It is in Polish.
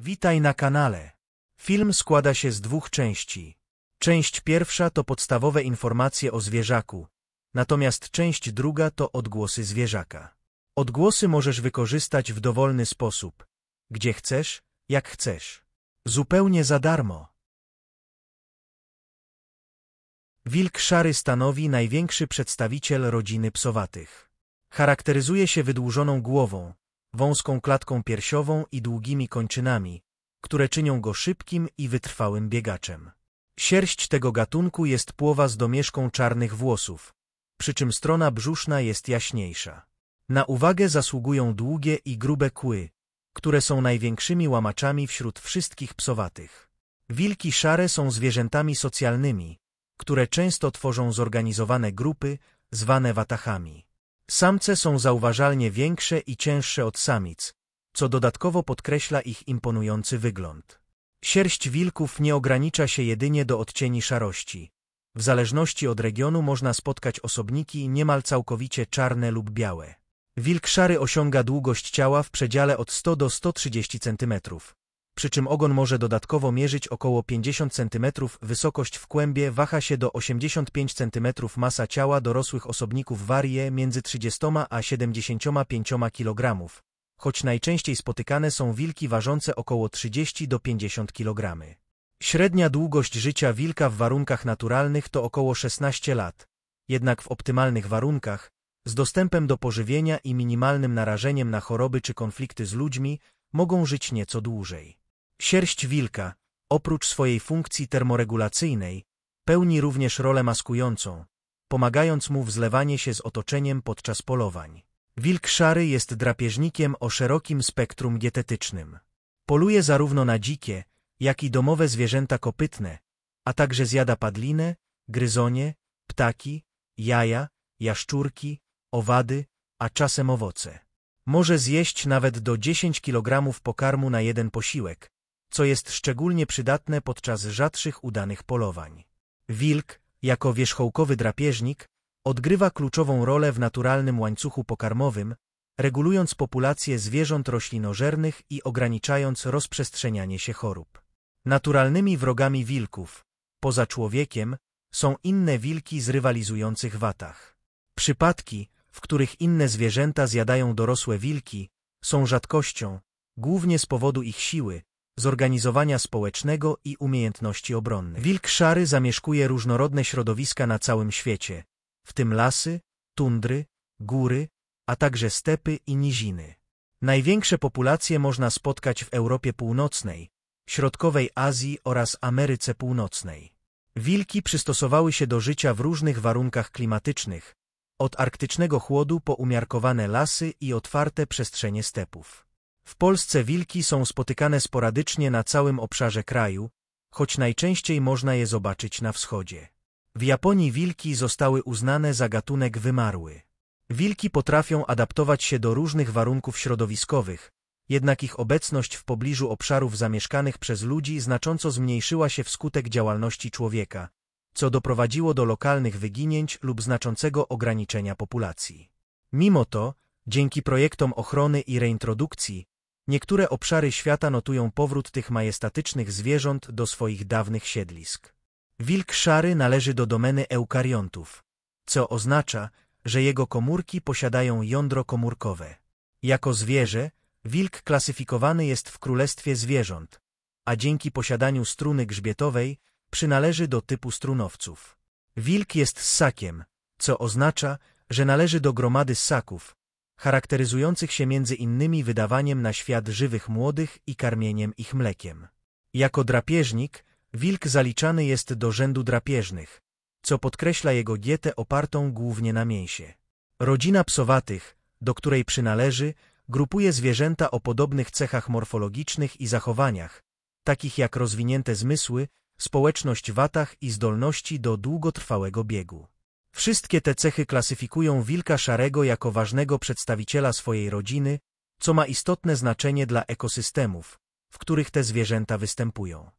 Witaj na kanale. Film składa się z dwóch części. Część pierwsza to podstawowe informacje o zwierzaku, natomiast część druga to odgłosy zwierzaka. Odgłosy możesz wykorzystać w dowolny sposób, gdzie chcesz, jak chcesz. Zupełnie za darmo. Wilk szary stanowi największy przedstawiciel rodziny psowatych. Charakteryzuje się wydłużoną głową, wąską klatką piersiową i długimi kończynami, które czynią go szybkim i wytrwałym biegaczem. Sierść tego gatunku jest płowa z domieszką czarnych włosów, przy czym strona brzuszna jest jaśniejsza. Na uwagę zasługują długie i grube kły, które są największymi łamaczami wśród wszystkich psowatych. Wilki szare są zwierzętami socjalnymi, które często tworzą zorganizowane grupy, zwane watachami. Samce są zauważalnie większe i cięższe od samic, co dodatkowo podkreśla ich imponujący wygląd. Sierść wilków nie ogranicza się jedynie do odcieni szarości. W zależności od regionu można spotkać osobniki niemal całkowicie czarne lub białe. Wilk szary osiąga długość ciała w przedziale od 100 do 130 cm przy czym ogon może dodatkowo mierzyć około 50 cm, wysokość w kłębie waha się do 85 cm, masa ciała dorosłych osobników warię między 30 a 75 kg, choć najczęściej spotykane są wilki ważące około 30 do 50 kg. Średnia długość życia wilka w warunkach naturalnych to około 16 lat, jednak w optymalnych warunkach, z dostępem do pożywienia i minimalnym narażeniem na choroby czy konflikty z ludźmi, mogą żyć nieco dłużej. Sierść wilka, oprócz swojej funkcji termoregulacyjnej, pełni również rolę maskującą, pomagając mu w zlewanie się z otoczeniem podczas polowań. Wilk szary jest drapieżnikiem o szerokim spektrum dietetycznym. Poluje zarówno na dzikie, jak i domowe zwierzęta kopytne, a także zjada padlinę, gryzonie, ptaki, jaja, jaszczurki, owady, a czasem owoce. Może zjeść nawet do 10 kg pokarmu na jeden posiłek, co jest szczególnie przydatne podczas rzadszych udanych polowań. Wilk, jako wierzchołkowy drapieżnik, odgrywa kluczową rolę w naturalnym łańcuchu pokarmowym, regulując populację zwierząt roślinożernych i ograniczając rozprzestrzenianie się chorób. Naturalnymi wrogami wilków, poza człowiekiem, są inne wilki z rywalizujących watach. Przypadki, w których inne zwierzęta zjadają dorosłe wilki, są rzadkością, głównie z powodu ich siły, zorganizowania społecznego i umiejętności obronnych. Wilk szary zamieszkuje różnorodne środowiska na całym świecie, w tym lasy, tundry, góry, a także stepy i niziny. Największe populacje można spotkać w Europie Północnej, Środkowej Azji oraz Ameryce Północnej. Wilki przystosowały się do życia w różnych warunkach klimatycznych, od arktycznego chłodu po umiarkowane lasy i otwarte przestrzenie stepów. W Polsce wilki są spotykane sporadycznie na całym obszarze kraju, choć najczęściej można je zobaczyć na wschodzie. W Japonii wilki zostały uznane za gatunek wymarły. Wilki potrafią adaptować się do różnych warunków środowiskowych, jednak ich obecność w pobliżu obszarów zamieszkanych przez ludzi znacząco zmniejszyła się wskutek działalności człowieka, co doprowadziło do lokalnych wyginięć lub znaczącego ograniczenia populacji. Mimo to, dzięki projektom ochrony i reintrodukcji, Niektóre obszary świata notują powrót tych majestatycznych zwierząt do swoich dawnych siedlisk. Wilk szary należy do domeny eukariontów, co oznacza, że jego komórki posiadają jądro komórkowe. Jako zwierzę, wilk klasyfikowany jest w królestwie zwierząt, a dzięki posiadaniu struny grzbietowej przynależy do typu strunowców. Wilk jest ssakiem, co oznacza, że należy do gromady ssaków, charakteryzujących się między innymi wydawaniem na świat żywych młodych i karmieniem ich mlekiem. Jako drapieżnik, wilk zaliczany jest do rzędu drapieżnych, co podkreśla jego dietę opartą głównie na mięsie. Rodzina psowatych, do której przynależy, grupuje zwierzęta o podobnych cechach morfologicznych i zachowaniach, takich jak rozwinięte zmysły, społeczność watach i zdolności do długotrwałego biegu. Wszystkie te cechy klasyfikują wilka szarego jako ważnego przedstawiciela swojej rodziny, co ma istotne znaczenie dla ekosystemów, w których te zwierzęta występują.